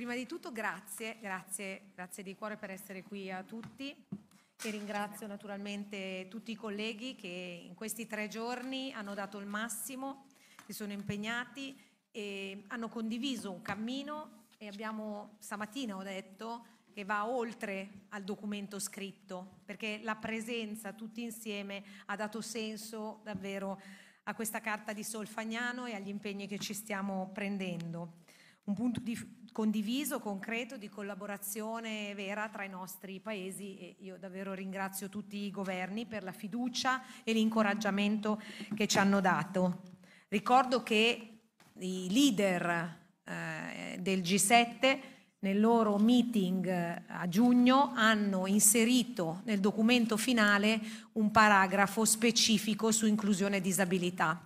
Prima di tutto grazie, grazie, grazie di cuore per essere qui a tutti e ringrazio naturalmente tutti i colleghi che in questi tre giorni hanno dato il massimo, si sono impegnati e hanno condiviso un cammino e abbiamo stamattina ho detto che va oltre al documento scritto perché la presenza tutti insieme ha dato senso davvero a questa carta di Solfagnano e agli impegni che ci stiamo prendendo un punto di, condiviso, concreto, di collaborazione vera tra i nostri paesi e io davvero ringrazio tutti i governi per la fiducia e l'incoraggiamento che ci hanno dato. Ricordo che i leader eh, del G7 nel loro meeting eh, a giugno hanno inserito nel documento finale un paragrafo specifico su inclusione e disabilità.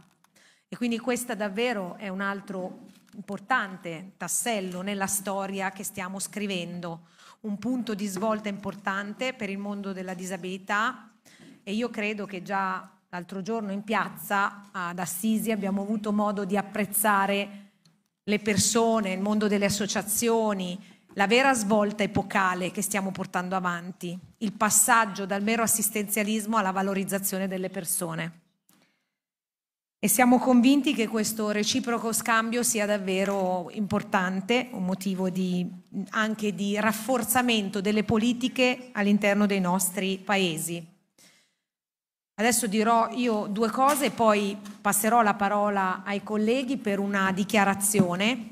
E quindi questo davvero è un altro importante tassello nella storia che stiamo scrivendo, un punto di svolta importante per il mondo della disabilità e io credo che già l'altro giorno in piazza ad Assisi abbiamo avuto modo di apprezzare le persone, il mondo delle associazioni, la vera svolta epocale che stiamo portando avanti, il passaggio dal mero assistenzialismo alla valorizzazione delle persone e siamo convinti che questo reciproco scambio sia davvero importante, un motivo di, anche di rafforzamento delle politiche all'interno dei nostri paesi. Adesso dirò io due cose e poi passerò la parola ai colleghi per una dichiarazione.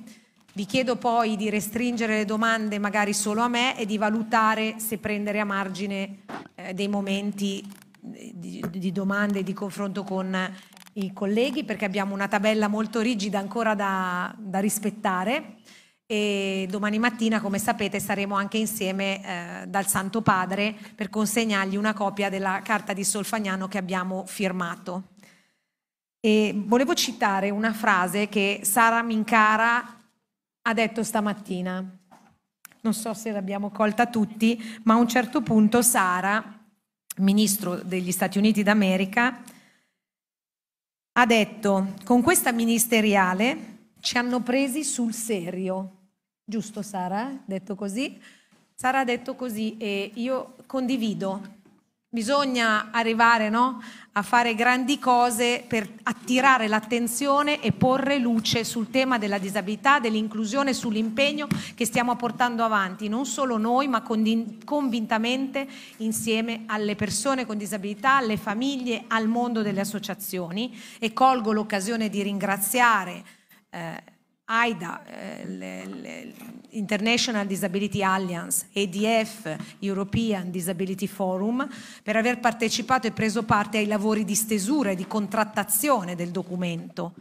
Vi chiedo poi di restringere le domande magari solo a me e di valutare se prendere a margine eh, dei momenti eh, di, di domande e di confronto con i colleghi perché abbiamo una tabella molto rigida ancora da, da rispettare e domani mattina, come sapete, saremo anche insieme eh, dal Santo Padre per consegnargli una copia della carta di Solfagnano che abbiamo firmato. E volevo citare una frase che Sara Mincara ha detto stamattina. Non so se l'abbiamo colta tutti, ma a un certo punto Sara, ministro degli Stati Uniti d'America, ha detto, con questa ministeriale ci hanno presi sul serio. Giusto Sara? Detto così? Sara ha detto così e io condivido bisogna arrivare no? a fare grandi cose per attirare l'attenzione e porre luce sul tema della disabilità, dell'inclusione, sull'impegno che stiamo portando avanti, non solo noi, ma convintamente insieme alle persone con disabilità, alle famiglie, al mondo delle associazioni e colgo l'occasione di ringraziare eh, AIDA, eh, International Disability Alliance, EDF, European Disability Forum, per aver partecipato e preso parte ai lavori di stesura e di contrattazione del documento.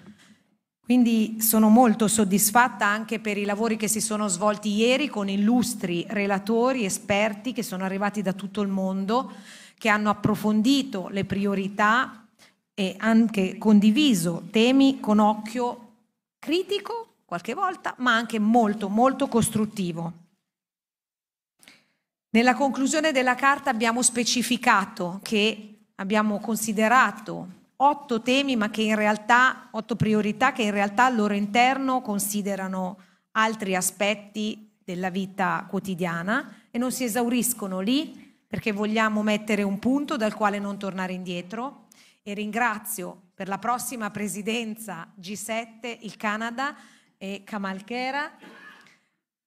Quindi sono molto soddisfatta anche per i lavori che si sono svolti ieri con illustri relatori, esperti che sono arrivati da tutto il mondo, che hanno approfondito le priorità e anche condiviso temi con occhio critico qualche volta, ma anche molto, molto costruttivo. Nella conclusione della carta abbiamo specificato che abbiamo considerato otto temi, ma che in realtà, otto priorità che in realtà al loro interno considerano altri aspetti della vita quotidiana e non si esauriscono lì perché vogliamo mettere un punto dal quale non tornare indietro e ringrazio per la prossima presidenza G7 il Canada e Kamalchera,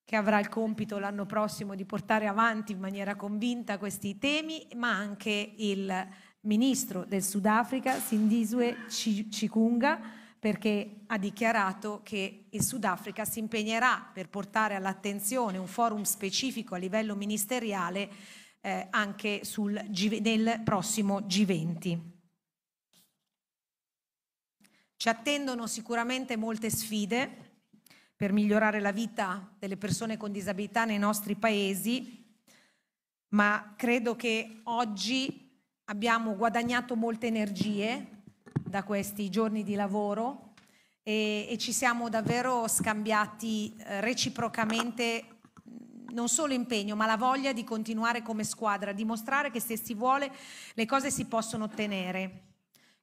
che avrà il compito l'anno prossimo di portare avanti in maniera convinta questi temi, ma anche il ministro del Sudafrica, Sindiswe Cikunga, perché ha dichiarato che il Sudafrica si impegnerà per portare all'attenzione un forum specifico a livello ministeriale eh, anche sul, nel prossimo G20. Ci attendono sicuramente molte sfide, per migliorare la vita delle persone con disabilità nei nostri paesi, ma credo che oggi abbiamo guadagnato molte energie da questi giorni di lavoro e, e ci siamo davvero scambiati eh, reciprocamente non solo impegno, ma la voglia di continuare come squadra, dimostrare che se si vuole le cose si possono ottenere.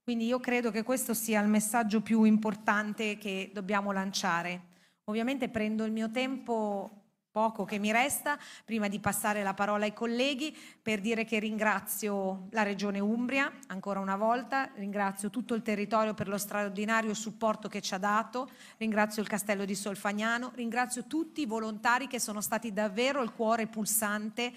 Quindi io credo che questo sia il messaggio più importante che dobbiamo lanciare. Ovviamente prendo il mio tempo poco che mi resta, prima di passare la parola ai colleghi, per dire che ringrazio la Regione Umbria ancora una volta, ringrazio tutto il territorio per lo straordinario supporto che ci ha dato, ringrazio il Castello di Solfagnano, ringrazio tutti i volontari che sono stati davvero il cuore pulsante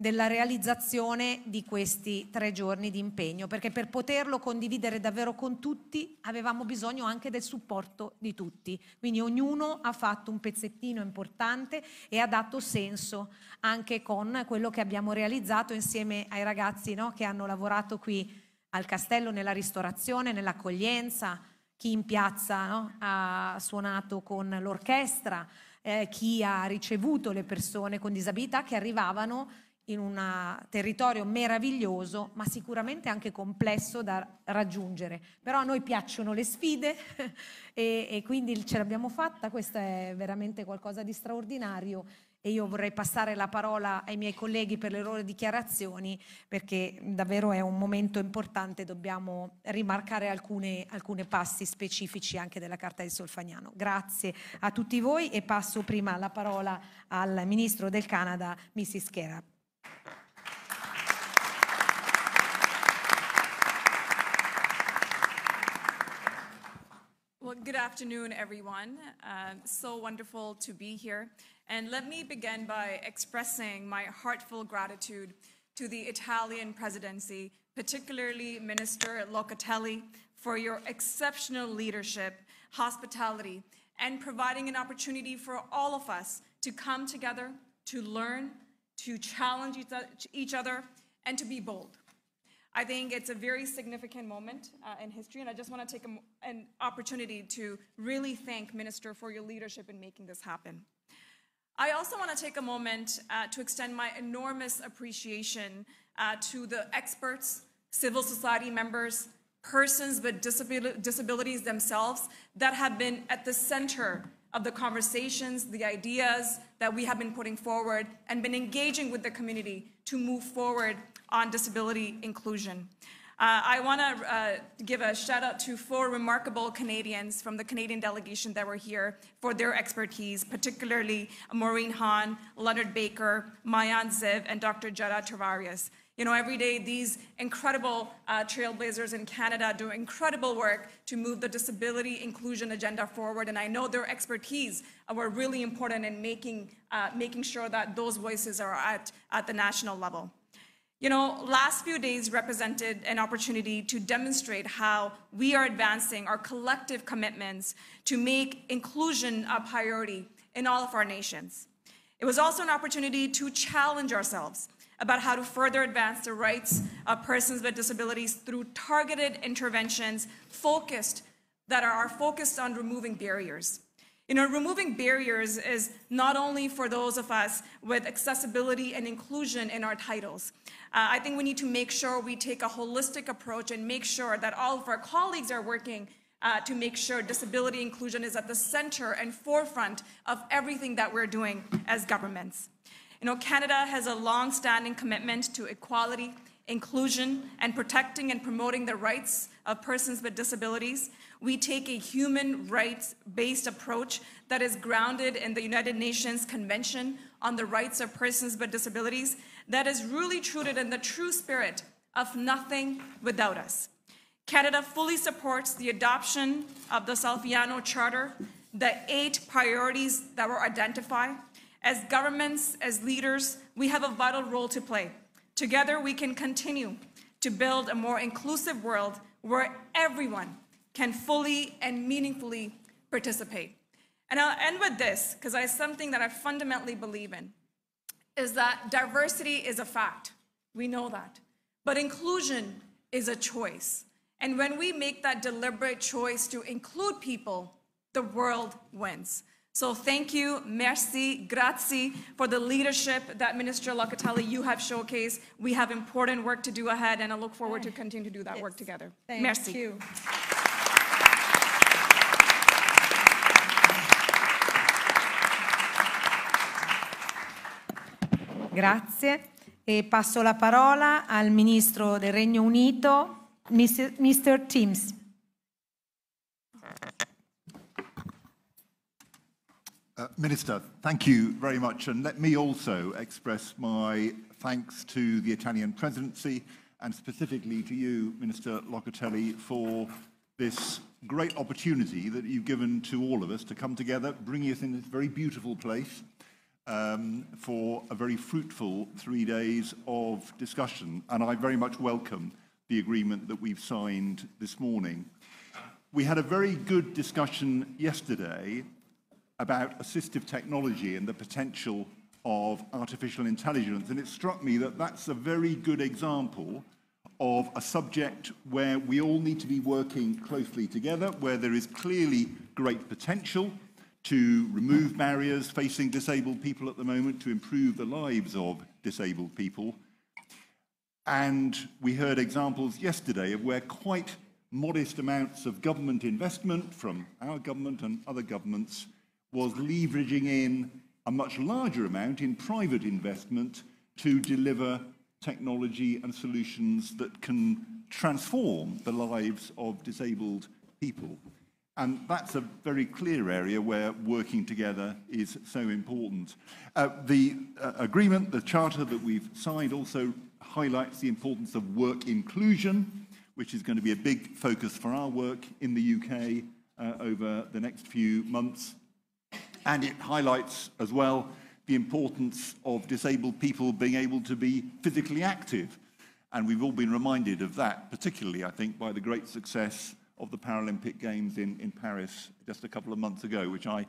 della realizzazione di questi tre giorni di impegno, perché per poterlo condividere davvero con tutti avevamo bisogno anche del supporto di tutti. Quindi ognuno ha fatto un pezzettino importante e ha dato senso anche con quello che abbiamo realizzato insieme ai ragazzi no, che hanno lavorato qui al castello nella ristorazione, nell'accoglienza, chi in piazza no, ha suonato con l'orchestra, eh, chi ha ricevuto le persone con disabilità che arrivavano in un ah, territorio meraviglioso, ma sicuramente anche complesso da raggiungere. Però a noi piacciono le sfide e, e, quindi ce l'abbiamo fatta, questo è veramente qualcosa di straordinario e io vorrei passare la parola ai miei colleghi per le loro dichiarazioni perché davvero è un momento importante, dobbiamo rimarcare alcuni passi specifici anche della Carta di Solfagnano. Grazie a tutti voi e passo prima la parola al Ministro del Canada, Mrs. Kerap. afternoon, everyone. Um, so wonderful to be here. And let me begin by expressing my heartfelt gratitude to the Italian presidency, particularly Minister Locatelli, for your exceptional leadership, hospitality, and providing an opportunity for all of us to come together, to learn, to challenge each other, and to be bold. I think it's a very significant moment uh, in history, and I just want to take a, an opportunity to really thank Minister for your leadership in making this happen. I also want to take a moment uh, to extend my enormous appreciation uh, to the experts, civil society members, persons with disabil disabilities themselves that have been at the center of the conversations, the ideas that we have been putting forward and been engaging with the community to move forward on disability inclusion. Uh, I want to uh, give a shout out to four remarkable Canadians from the Canadian delegation that were here for their expertise, particularly Maureen Hahn, Leonard Baker, Mayan Ziv, and Dr. Jada Travarias. You know, every day these incredible uh, trailblazers in Canada do incredible work to move the disability inclusion agenda forward. And I know their expertise were really important in making, uh, making sure that those voices are at, at the national level. You know, last few days represented an opportunity to demonstrate how we are advancing our collective commitments to make inclusion a priority in all of our nations. It was also an opportunity to challenge ourselves about how to further advance the rights of persons with disabilities through targeted interventions focused that are focused on removing barriers. You know, removing barriers is not only for those of us with accessibility and inclusion in our titles. Uh, I think we need to make sure we take a holistic approach and make sure that all of our colleagues are working uh, to make sure disability inclusion is at the center and forefront of everything that we're doing as governments. You know, Canada has a long-standing commitment to equality, inclusion, and protecting and promoting the rights of persons with disabilities. We take a human rights-based approach that is grounded in the United Nations Convention on the Rights of Persons with Disabilities that is really rooted in the true spirit of nothing without us. Canada fully supports the adoption of the Salviano Charter, the eight priorities that were identified, as governments, as leaders, we have a vital role to play. Together, we can continue to build a more inclusive world where everyone can fully and meaningfully participate. And I'll end with this, because it's something that I fundamentally believe in, is that diversity is a fact. We know that. But inclusion is a choice. And when we make that deliberate choice to include people, the world wins. So thank you, merci, grazie for the leadership that Minister Locatelli, you have showcased. We have important work to do ahead and I look forward to continue to do that yes. work together. Thank merci. You. Grazie. E passo la parola al Ministro del Regno Unito, Mr. Timms. Teams. Uh, Minister, thank you very much. And let me also express my thanks to the Italian presidency and specifically to you, Minister Locatelli, for this great opportunity that you've given to all of us to come together, bringing us in this very beautiful place um, for a very fruitful three days of discussion. And I very much welcome the agreement that we've signed this morning. We had a very good discussion yesterday about assistive technology and the potential of artificial intelligence. And it struck me that that's a very good example of a subject where we all need to be working closely together, where there is clearly great potential to remove barriers facing disabled people at the moment, to improve the lives of disabled people. And we heard examples yesterday of where quite modest amounts of government investment from our government and other governments was leveraging in a much larger amount in private investment to deliver technology and solutions that can transform the lives of disabled people. And that's a very clear area where working together is so important. Uh, the uh, agreement, the charter that we've signed also highlights the importance of work inclusion, which is going to be a big focus for our work in the UK uh, over the next few months. And it highlights as well the importance of disabled people being able to be physically active. And we've all been reminded of that, particularly, I think, by the great success of the Paralympic Games in, in Paris just a couple of months ago, which I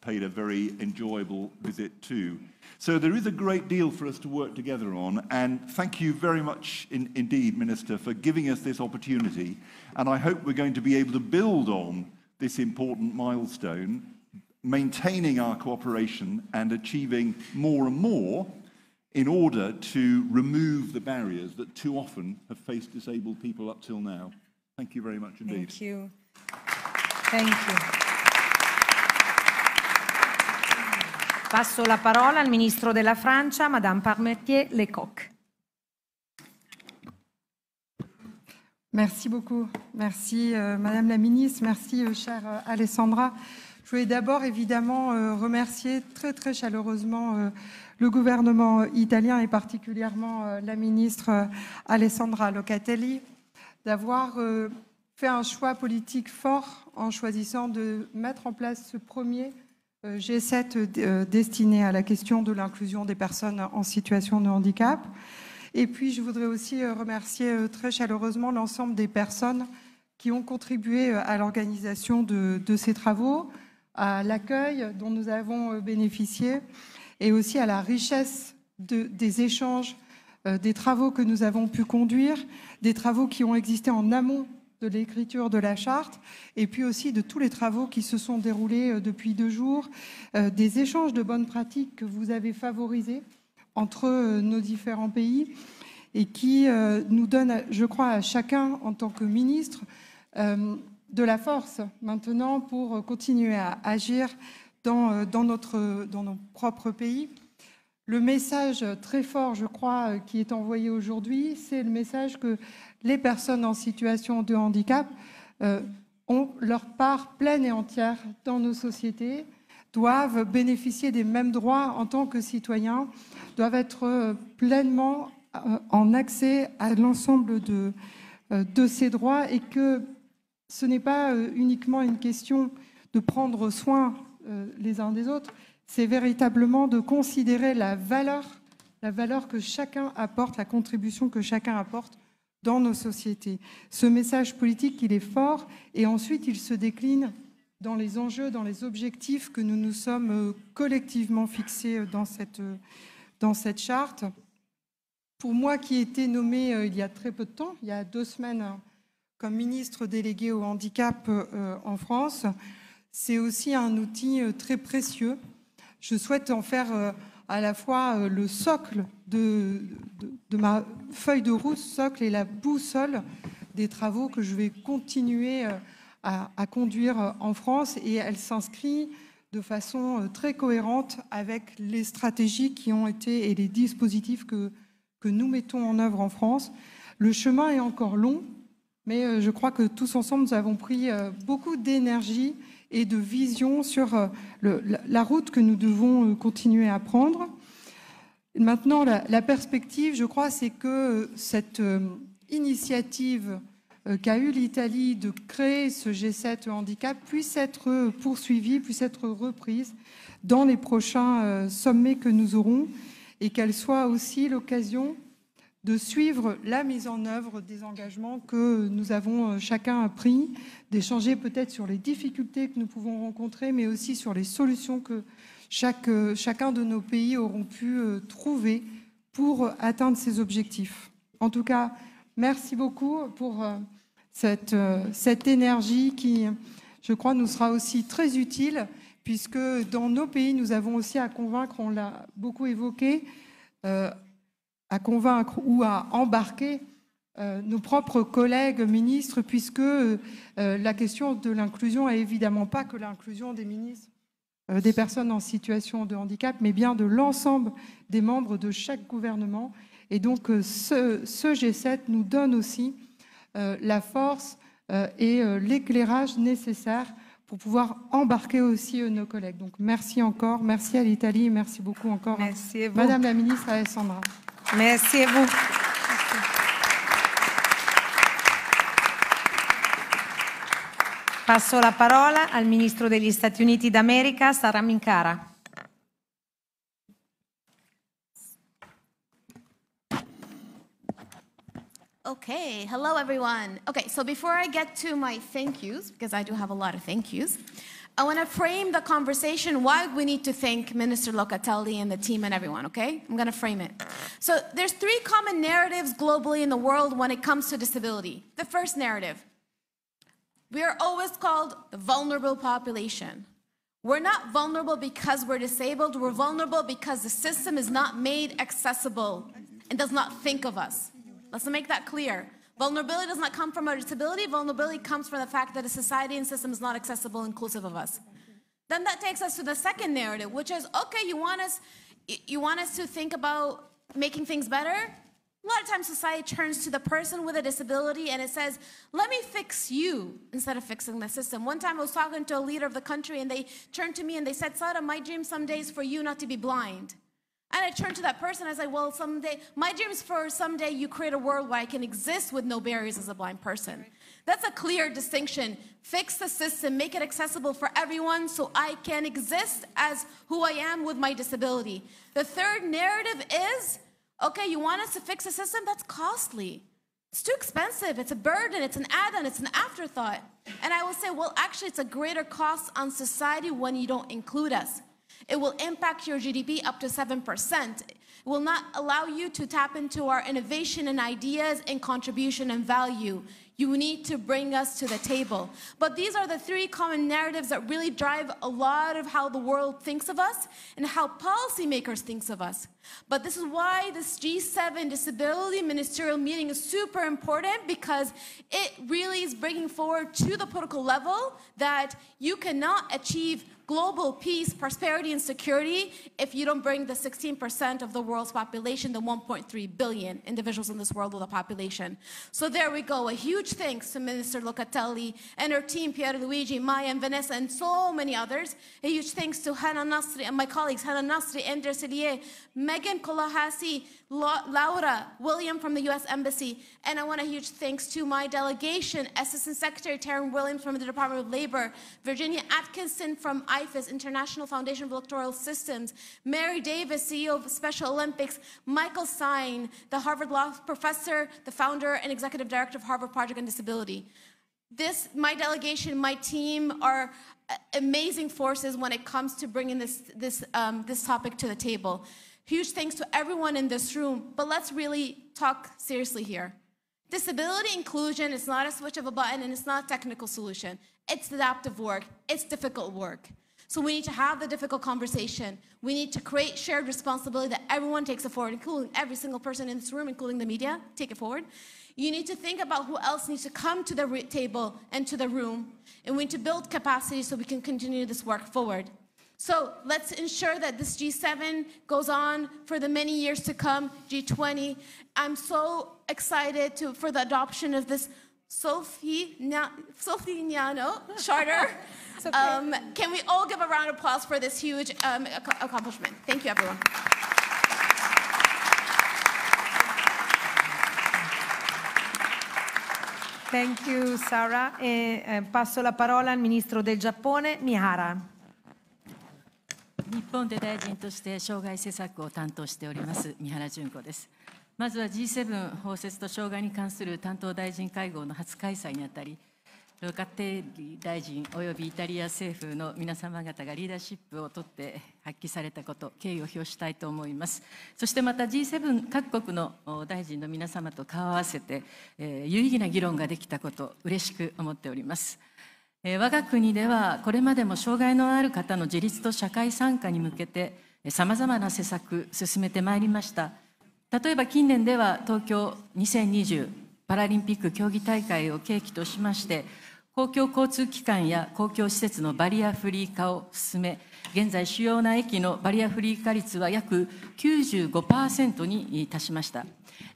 paid a very enjoyable visit to. So there is a great deal for us to work together on, and thank you very much in, indeed, Minister, for giving us this opportunity. And I hope we're going to be able to build on this important milestone maintaining our cooperation and achieving more and more in order to remove the barriers that too often have faced disabled people up till now. Thank you very much indeed. Thank you. Thank you. Passo la parola al Ministro della Francia, Madame Parmetier lecoq Merci beaucoup. Merci euh, Madame la Ministre, merci euh, chère euh, Alessandra. Je voulais d'abord évidemment euh, remercier très très chaleureusement euh, le gouvernement italien et particulièrement euh, la ministre Alessandra Locatelli d'avoir fait un choix politique fort en choisissant de mettre en place ce premier G7 destiné à la question de l'inclusion des personnes en situation de handicap. Et puis, je voudrais aussi remercier très chaleureusement l'ensemble des personnes qui ont contribué à l'organisation de, de, ces travaux, à l'accueil dont nous avons euh, bénéficié et aussi à la richesse des échanges, euh, des travaux que nous avons pu conduire, des travaux qui ont existé en amont de l'écriture de la charte, et puis aussi de tous les travaux qui se sont déroulés euh, depuis deux jours, des échanges de bonnes pratiques que vous avez favorisés entre nos différents pays et qui nous donnent, je crois, à chacun en tant que ministre, de la force maintenant pour continuer à agir dans, euh, dans, notre, dans nos propres pays. Le message très fort, je crois, euh, qui est envoyé aujourd'hui, c'est le message que les personnes en situation de handicap euh, ont leur part pleine et entière dans nos sociétés, doivent bénéficier des mêmes droits en tant que citoyens, doivent être pleinement en accès à l'ensemble de, de ces droits et que ce n'est pas euh, uniquement une question de prendre soin euh, les uns des autres, c'est véritablement de considérer la valeur, la valeur que chacun apporte, la contribution que chacun apporte dans nos sociétés. Ce message politique, il est fort et ensuite il se décline dans les enjeux, dans les objectifs que nous nous sommes euh, collectivement fixés dans cette, dans cette charte. Pour moi qui ai été nommé il y a très peu de temps, il y a deux semaines, hein, comme ministre délégué au handicap euh, en France, c'est aussi un outil euh, très précieux. Je souhaite en faire euh, à la fois le socle de, de, ma feuille de route, socle et la boussole des travaux que je vais continuer à, conduire en France et elle s'inscrit de façon très cohérente avec les stratégies qui ont été et les dispositifs que, que nous mettons en œuvre en France. Le chemin est encore long, mais euh, je crois que tous ensemble, nous avons pris euh, beaucoup d'énergie et de vision sur euh, la route que nous devons continuer à prendre. Maintenant, la, la perspective, je crois, c'est que cette initiative qu'a eue l'Italie de créer ce G7 handicap puisse être poursuivie, puisse être reprise dans les prochains sommets que nous aurons et qu'elle soit aussi l'occasion de suivre la mise en œuvre des engagements que nous avons euh, chacun pris, d'échanger peut-être sur les difficultés que nous pouvons rencontrer, mais aussi sur les solutions que chaque, euh, chacun de nos pays auront pu euh, trouver pour atteindre ces objectifs. En tout cas, merci beaucoup pour cette, cette énergie qui, je crois, nous sera aussi très utile, puisque dans nos pays, nous avons aussi à convaincre, on l'a beaucoup évoqué, à convaincre ou à embarquer euh, nos propres collègues ministres, puisque euh, la question de l'inclusion n'est évidemment pas que l'inclusion des ministres, euh, des personnes en situation de handicap, mais bien de l'ensemble des membres de chaque gouvernement. Et donc ce, ce, G7 nous donne aussi la force et l'éclairage nécessaire pour pouvoir embarquer aussi nos collègues. Donc merci encore, merci à l'Italie, merci beaucoup encore, merci Madame la ministre, Alessandra. Merci à vous. Passo la parola al Ministro degli Stati Uniti d'America, Sara Minkara. Okay, hello everyone. Okay, so before I get to my thank yous, because I do have a lot of thank yous, I want to frame the conversation why we need to thank Minister Locatelli and the team and everyone, okay? I'm going to frame it. So there's three common narratives globally in the world when it comes to disability. The first narrative, we are always called the vulnerable population. We're not vulnerable because we're disabled, we're vulnerable because the system is not made accessible and does not think of us. Let's make that clear. Vulnerability does not come from our disability. Vulnerability comes from the fact that a society and system is not accessible, inclusive of us. Then that takes us to the second narrative, which is okay, you want us, you want us to think about making things better. A lot of times society turns to the person with a disability and it says, let me fix you instead of fixing the system. One time I was talking to a leader of the country and they turned to me and they said, Sada, my dream someday is for you not to be blind. And I turned to that person, I was like, well, someday, my dream is for someday you create a world where I can exist with no barriers as a blind person. That's a clear distinction. Fix the system, make it accessible for everyone so I can exist as who I am with my disability. The third narrative is, okay, you want us to fix the system? That's costly. It's too expensive. It's a burden. It's an add-on. It's an afterthought. And I will say, well, actually, it's a greater cost on society when you don't include us. It will impact your GDP up to 7%. It will not allow you to tap into our innovation and ideas and contribution and value. You need to bring us to the table. But these are the three common narratives that really drive a lot of how the world thinks of us and how policymakers thinks of us. But this is why this G7 disability ministerial meeting is super important because it really is bringing forward to the political level that you cannot achieve global peace, prosperity, and security if you don't bring the 16% of the world's population, the 1.3 billion individuals in this world with a population. So there we go. A huge thanks to Minister Locatelli and her team, Pierluigi, Maya, and Vanessa, and so many others. A huge thanks to Hannah Nasri and my colleagues, Hannah Nasri, Andrea Sillier, Megan Kolahasi, Laura, William from the U.S. Embassy, and I want a huge thanks to my delegation, Assistant Secretary Taryn Williams from the Department of Labor, Virginia Atkinson from IFES, International Foundation of Electoral Systems, Mary Davis, CEO of Special Olympics, Michael Sine, the Harvard Law Professor, the founder and executive director of Harvard Project on Disability. This, my delegation, my team are amazing forces when it comes to bringing this, this, um, this topic to the table. Huge thanks to everyone in this room, but let's really talk seriously here. Disability inclusion is not a switch of a button and it's not a technical solution. It's adaptive work, it's difficult work. So we need to have the difficult conversation. We need to create shared responsibility that everyone takes it forward, including every single person in this room, including the media, take it forward. You need to think about who else needs to come to the table and to the room, and we need to build capacity so we can continue this work forward. So let's ensure that this G7 goes on for the many years to come, G20. I'm so excited to, for the adoption of this Sophie, Niano Charter. okay. um, can we all give a round of applause for this huge um, ac accomplishment? Thank you, everyone. Thank you, Sarah. E eh, eh, passo la parola al ministro del Giappone, Mihara. 本で大臣として障害施策を担当しております三原淳子ですまずは G7 包摂と障害に関する担当大臣会合の初開催にあたりロカテリ大臣およびイタリア政府の皆様方がリーダーシップをとって発揮されたこと敬意を表したいと思いますそしてまた G7 各国の大臣の皆様と顔を合わせて、えー、有意義な議論ができたこと嬉しく思っておりますえ我が国ではこれまでも障害のある方の自立と社会参加に向けてさまざまな施策進めてまいりました例えば近年では東京2020パラリンピック競技大会を契機としまして公共交通機関や公共施設のバリアフリー化を進め現在主要な駅のバリアフリー化率は約95%に達しました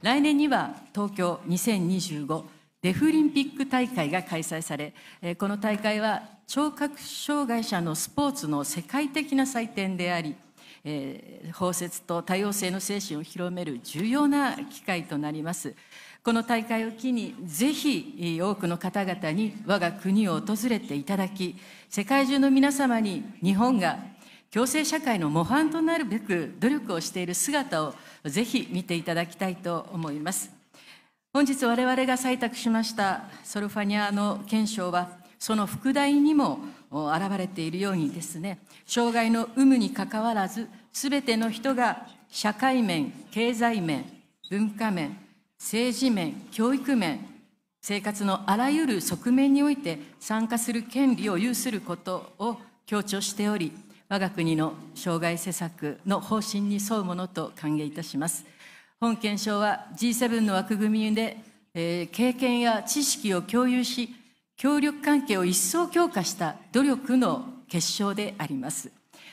来年には東京2025デフリンピック大会が開催されこの大会は聴覚障害者のスポーツの世界的な祭典でありえー、包摂と多様性の精神を広める重要な機会となりますこの大会を機にぜひ多くの方々に我が国を訪れていただき世界中の皆様に日本が共生社会の模範となるべく努力をしている姿をぜひ見ていただきたいと思います本日我々が採択しましたソルファニアの憲章はその副題にも現れているようにですね障害の有無にかかわらずすべての人が社会面経済面文化面政治面教育面生活のあらゆる側面において参加する権利を有することを強調しており我が国の障害施策の方針に沿うものと歓迎いたします。本憲章は G7 の枠組みで、えー、経験や知識を共有し協力関係を一層強化した努力の結晶であります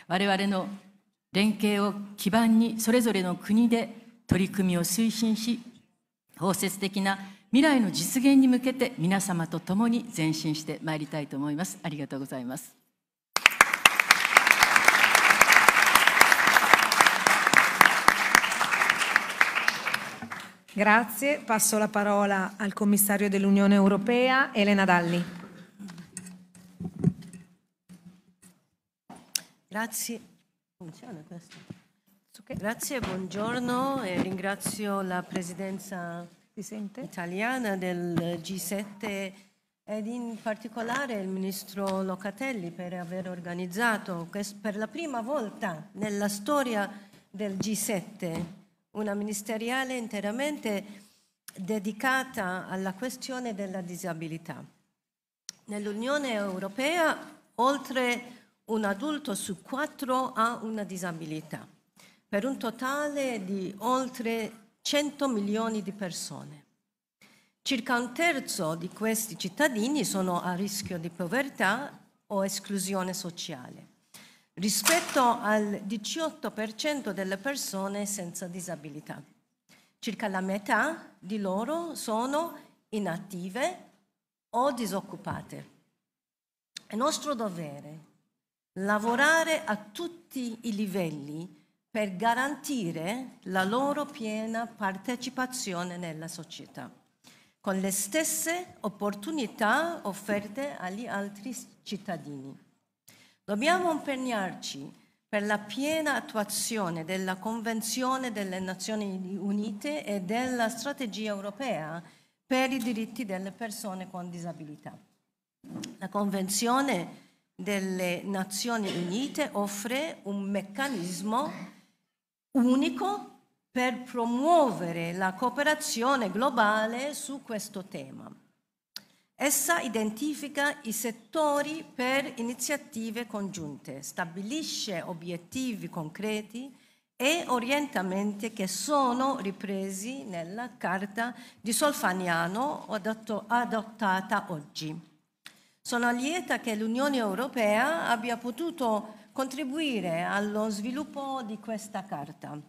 我々の連携を基盤にそれぞれの国で取り組みを推進し包摂的な未来の実現に向けて皆様と共に前進してまいりたいと思いますありがとうございます Grazie. Passo la parola al commissario dell'Unione Europea, Elena Dalli. Grazie. Funziona questo? Okay. Grazie, buongiorno e ringrazio la presidenza italiana del G7 ed in particolare il ministro Locatelli per aver organizzato per la prima volta nella storia del G7 una ministeriale interamente dedicata alla questione della disabilità. Nell'Unione Europea oltre un adulto su quattro ha una disabilità, per un totale di oltre 100 milioni di persone. Circa un terzo di questi cittadini sono a rischio di povertà o esclusione sociale rispetto al 18% delle persone senza disabilità. Circa la metà di loro sono inattive o disoccupate. È nostro dovere lavorare a tutti i livelli per garantire la loro piena partecipazione nella società, con le stesse opportunità offerte agli altri cittadini. Dobbiamo impegnarci per la piena attuazione della Convenzione delle Nazioni Unite e della Strategia europea per i diritti delle persone con disabilità. La Convenzione delle Nazioni Unite offre un meccanismo unico per promuovere la cooperazione globale su questo tema. Essa identifica i settori per iniziative congiunte, stabilisce obiettivi concreti e orientamenti che sono ripresi nella carta di Solfaniano adottata oggi. Sono lieta che l'Unione Europea abbia potuto contribuire allo sviluppo di questa carta.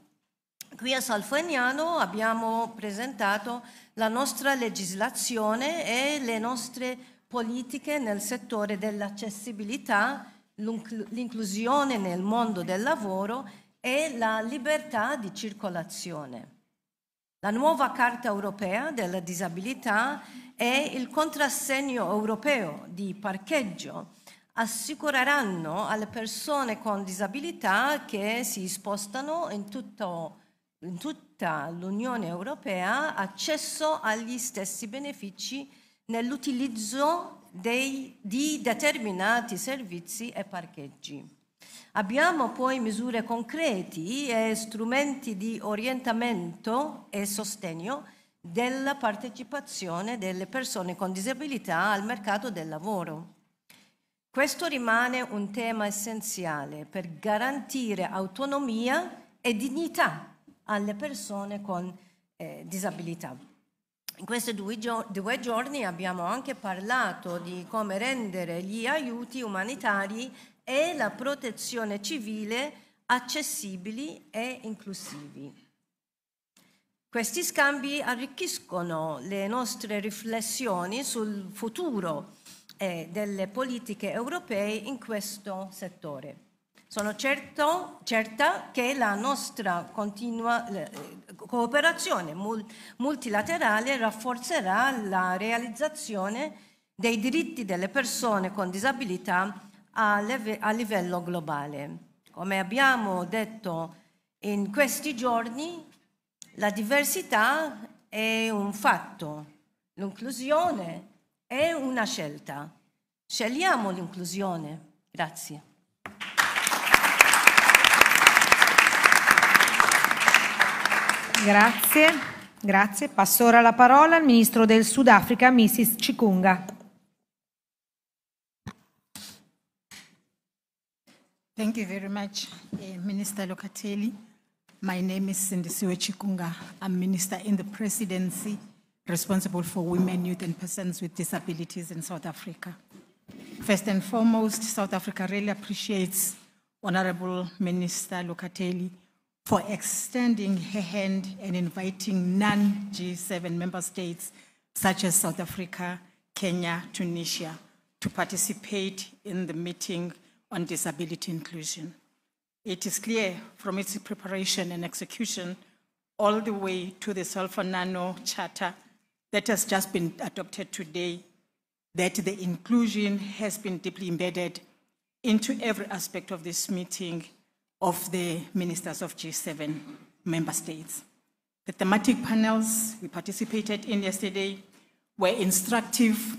Qui a Salfagnano abbiamo presentato la nostra legislazione e le nostre politiche nel settore dell'accessibilità, l'inclusione nel mondo del lavoro e la libertà di circolazione. La nuova Carta europea della disabilità e il contrassegno europeo di parcheggio assicureranno alle persone con disabilità che si spostano in tutto il mondo in tutta l'Unione Europea accesso agli stessi benefici nell'utilizzo dei, di determinati servizi e parcheggi. Abbiamo poi misure concrete e strumenti di orientamento e sostegno della partecipazione delle persone con disabilità al mercato del lavoro. Questo rimane un tema essenziale per garantire autonomia e dignità alle persone con eh, disabilità. In questi due, gio- due giorni abbiamo anche parlato di come rendere gli aiuti umanitari e la protezione civile accessibili e inclusivi. Questi scambi arricchiscono le nostre riflessioni sul futuro eh, delle politiche europee in questo settore. Sono certo, certa che la nostra continua eh, cooperazione multilaterale rafforzerà la realizzazione dei diritti delle persone con disabilità a livello globale. Come abbiamo detto in questi giorni, la diversità è un fatto, l'inclusione è una scelta. Scegliamo l'inclusione. Grazie. Grazie, grazie. Passo ora la parola al Ministro del Sudafrica, Mrs. Cicunga. Thank you very much, eh, Minister Locatelli. My name is Sindisiwe Chikunga. I'm Minister in the Presidency responsible for women, youth, and persons with disabilities in South Africa. First and foremost, South Africa really appreciates Honorable Minister Locatelli for extending her hand and inviting non G7 member states such as South Africa, Kenya, Tunisia to participate in the meeting on disability inclusion. It is clear from its preparation and execution all the way to the Sulphur Nano Charter that has just been adopted today that the inclusion has been deeply embedded into every aspect of this meeting of the ministers of G7 member states. The thematic panels we participated in yesterday were instructive,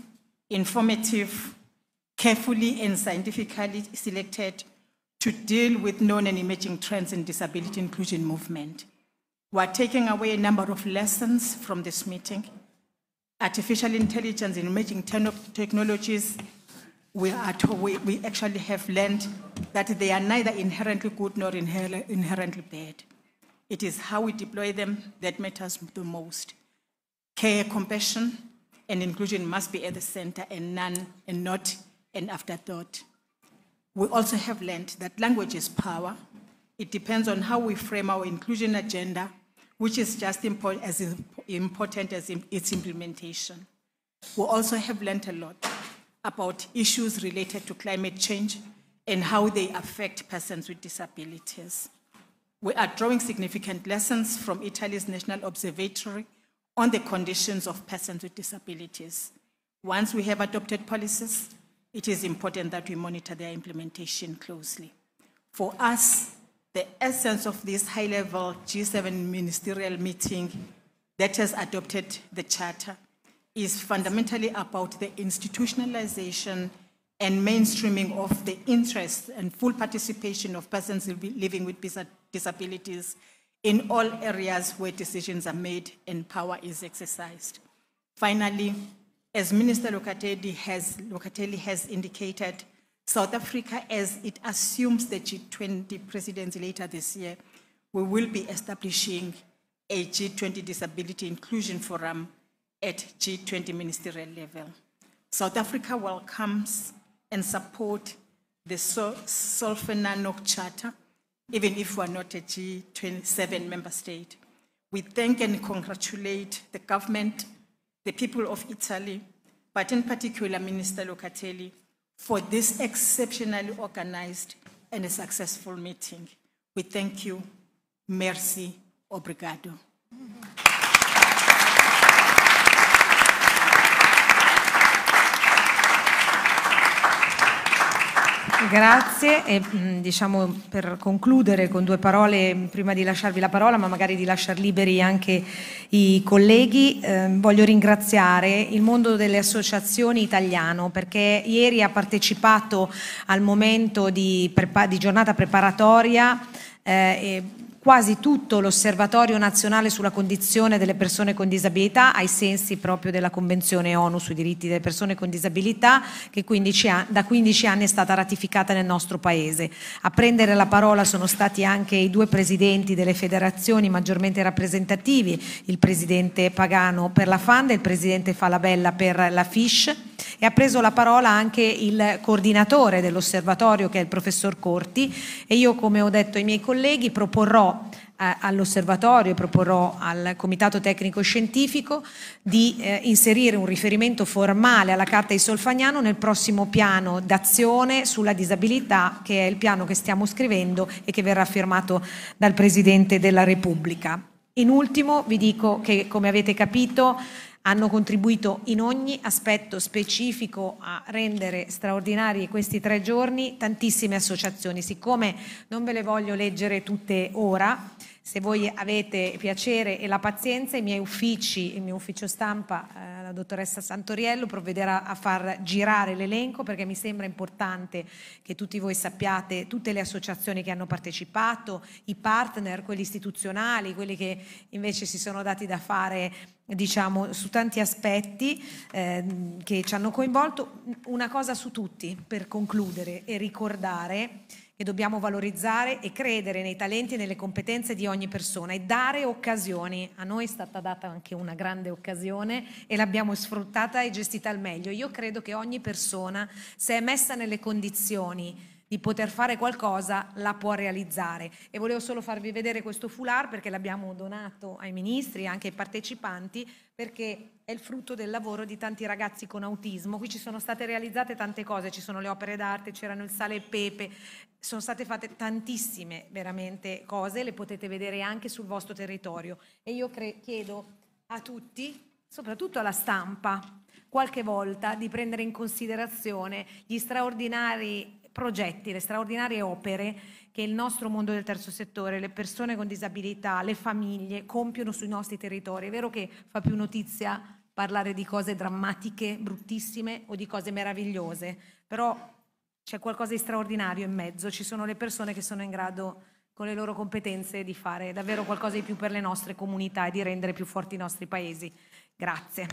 informative, carefully and scientifically selected to deal with known and emerging trends in disability inclusion movement. We're taking away a number of lessons from this meeting. Artificial intelligence and emerging technologies we, are to, we, we actually have learned that they are neither inherently good nor inherently bad. It is how we deploy them that matters the most. Care, compassion, and inclusion must be at the center and none and not an afterthought. We also have learned that language is power. It depends on how we frame our inclusion agenda, which is just as important as its implementation. We also have learned a lot about issues related to climate change and how they affect persons with disabilities. We are drawing significant lessons from Italy's National Observatory on the conditions of persons with disabilities. Once we have adopted policies, it is important that we monitor their implementation closely. For us, the essence of this high-level G7 ministerial meeting that has adopted the Charter is fundamentally about the institutionalization and mainstreaming of the interests and full participation of persons living with disabilities in all areas where decisions are made and power is exercised. Finally, as Minister Locatelli has, Locatelli has indicated, South Africa, as it assumes the G20 presidency later this year, we will be establishing a G20 Disability Inclusion Forum at G20 ministerial level. South Africa welcomes and supports the Solfenanok Charter, even if we're not a G27 member state. We thank and congratulate the government, the people of Italy, but in particular Minister Locatelli, for this exceptionally organized and a successful meeting. We thank you. Merci. Obrigado. Grazie e mm, diciamo per concludere con due parole prima di lasciarvi la parola ma magari di lasciar liberi anche i colleghi eh, voglio ringraziare il mondo delle associazioni italiano perché ieri ha partecipato al momento di, di giornata preparatoria eh, quasi tutto l'Osservatorio nazionale sulla condizione delle persone con disabilità ai sensi proprio della Convenzione ONU sui diritti delle persone con disabilità che 15 anni, da 15 anni è stata ratificata nel nostro Paese. A prendere la parola sono stati anche i due presidenti delle federazioni maggiormente rappresentativi, il presidente Pagano per la FAND e il presidente Falabella per la FISH e ha preso la parola anche il coordinatore dell'osservatorio che è il professor Corti e io come ho detto ai miei colleghi proporrò proporrò eh, all'osservatorio, proporrò al comitato tecnico scientifico di eh, inserire un riferimento formale alla carta di Solfagnano nel prossimo piano d'azione sulla disabilità che è il piano che stiamo scrivendo e che verrà firmato dal Presidente della Repubblica. In ultimo vi dico che come avete capito hanno contribuito in ogni aspetto specifico a rendere straordinari questi tre giorni tantissime associazioni. Siccome non ve le voglio leggere tutte ora, se voi avete piacere e la pazienza, i miei uffici, il mio ufficio stampa, eh, la dottoressa Santoriello provvederà a far girare l'elenco perché mi sembra importante che tutti voi sappiate tutte le associazioni che hanno partecipato, i partner, quelli istituzionali, quelli che invece si sono dati da fare diciamo, su tanti aspetti eh, che ci hanno coinvolto. Una cosa su tutti, per concludere e ricordare che dobbiamo valorizzare e credere nei talenti e nelle competenze di ogni persona e dare occasioni. A noi è stata data anche una grande occasione e l'abbiamo sfruttata e gestita al meglio. Io credo che ogni persona, se è messa nelle condizioni di poter fare qualcosa la può realizzare. E volevo solo farvi vedere questo foulard perché l'abbiamo donato ai ministri, e anche ai partecipanti, perché è il frutto del lavoro di tanti ragazzi con autismo. Qui ci sono state realizzate tante cose, ci sono le opere d'arte, c'erano il sale e pepe, sono state fatte tantissime veramente cose, le potete vedere anche sul vostro territorio. E io cre- chiedo a tutti, soprattutto alla stampa, qualche volta di prendere in considerazione gli straordinari progetti, le straordinarie opere che il nostro mondo del terzo settore, le persone con disabilità, le famiglie compiono sui nostri territori. È vero che fa più notizia parlare di cose drammatiche, bruttissime o di cose meravigliose, però c'è qualcosa di straordinario in mezzo, ci sono le persone che sono in grado con le loro competenze di fare davvero qualcosa di più per le nostre comunità e di rendere più forti i nostri paesi. Grazie.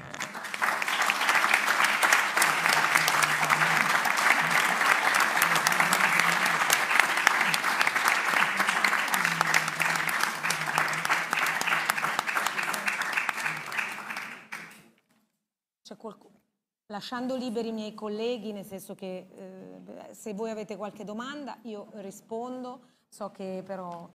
lasciando liberi i miei colleghi, nel senso che eh, se voi avete qualche domanda io rispondo, so che però